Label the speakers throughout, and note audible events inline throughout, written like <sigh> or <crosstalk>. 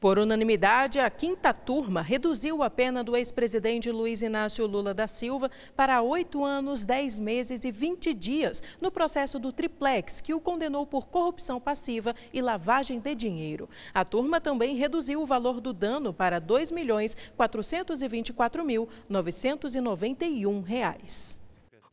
Speaker 1: Por unanimidade, a quinta turma reduziu a pena do ex-presidente Luiz Inácio Lula da Silva para oito anos, dez meses e vinte dias no processo do triplex, que o condenou por corrupção passiva e lavagem de dinheiro. A turma também reduziu o valor do dano para R$ 2.424.991.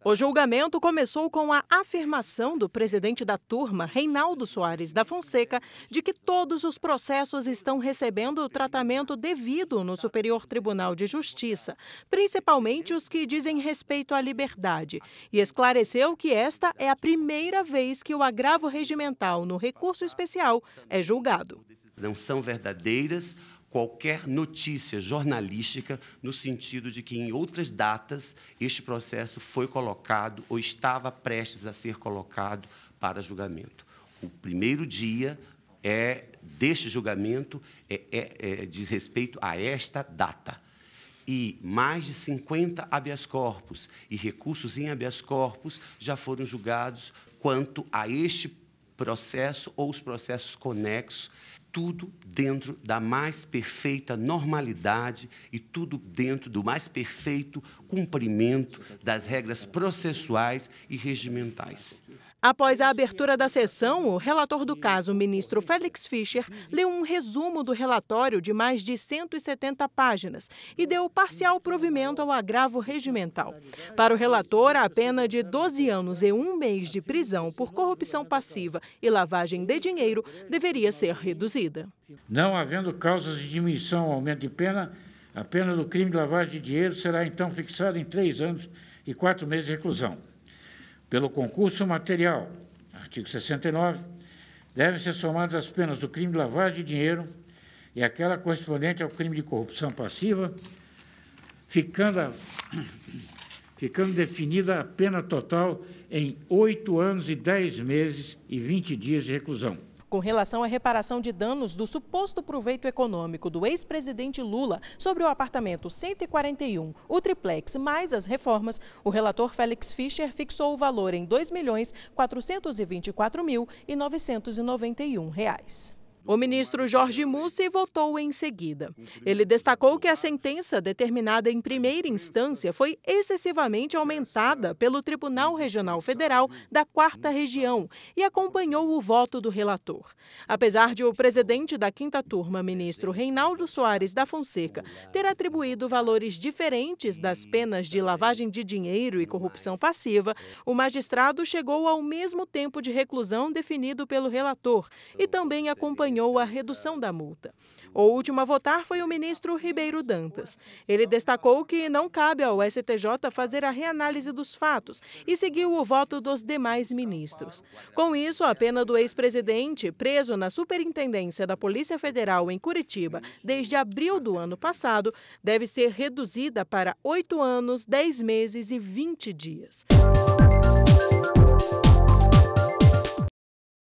Speaker 1: O julgamento começou com a afirmação do presidente da turma, Reinaldo Soares da Fonseca, de que todos os processos estão recebendo o tratamento devido no Superior Tribunal de Justiça, principalmente os que dizem respeito à liberdade, e esclareceu que esta é a primeira vez que o agravo regimental no recurso especial é julgado.
Speaker 2: Não são verdadeiras qualquer notícia jornalística no sentido de que, em outras datas, este processo foi colocado ou estava prestes a ser colocado para julgamento. O primeiro dia é deste julgamento é, é, é, diz respeito a esta data. E mais de 50 habeas corpus e recursos em habeas corpus já foram julgados quanto a este processo ou os processos conexos tudo dentro da mais perfeita normalidade e tudo dentro do mais perfeito cumprimento das regras processuais e regimentais.
Speaker 1: Após a abertura da sessão, o relator do caso, o ministro Félix Fischer, leu um resumo do relatório de mais de 170 páginas e deu parcial provimento ao agravo regimental. Para o relator, a pena de 12 anos e um mês de prisão por corrupção passiva e lavagem de dinheiro deveria ser reduzida.
Speaker 3: Não havendo causas de diminuição ou aumento de pena, a pena do crime de lavagem de dinheiro será então fixada em três anos e quatro meses de reclusão pelo concurso material, artigo 69, devem ser somadas as penas do crime de lavagem de dinheiro e aquela correspondente ao crime de corrupção passiva, ficando, a, <coughs> ficando definida a pena total em oito anos e dez meses e vinte dias de reclusão
Speaker 1: com relação à reparação de danos do suposto proveito econômico do ex-presidente Lula sobre o apartamento 141, o triplex, mais as reformas, o relator Félix Fischer fixou o valor em R$ 2.424.991. O ministro Jorge Mussi votou em seguida. Ele destacou que a sentença determinada em primeira instância foi excessivamente aumentada pelo Tribunal Regional Federal da Quarta Região e acompanhou o voto do relator. Apesar de o presidente da quinta turma, ministro Reinaldo Soares da Fonseca, ter atribuído valores diferentes das penas de lavagem de dinheiro e corrupção passiva, o magistrado chegou ao mesmo tempo de reclusão definido pelo relator e também acompanhou encaminhou a redução da multa. O último a votar foi o ministro Ribeiro Dantas. Ele destacou que não cabe ao STJ fazer a reanálise dos fatos e seguiu o voto dos demais ministros. Com isso, a pena do ex-presidente, preso na Superintendência da Polícia Federal em Curitiba desde abril do ano passado, deve ser reduzida para oito anos, dez meses e vinte dias.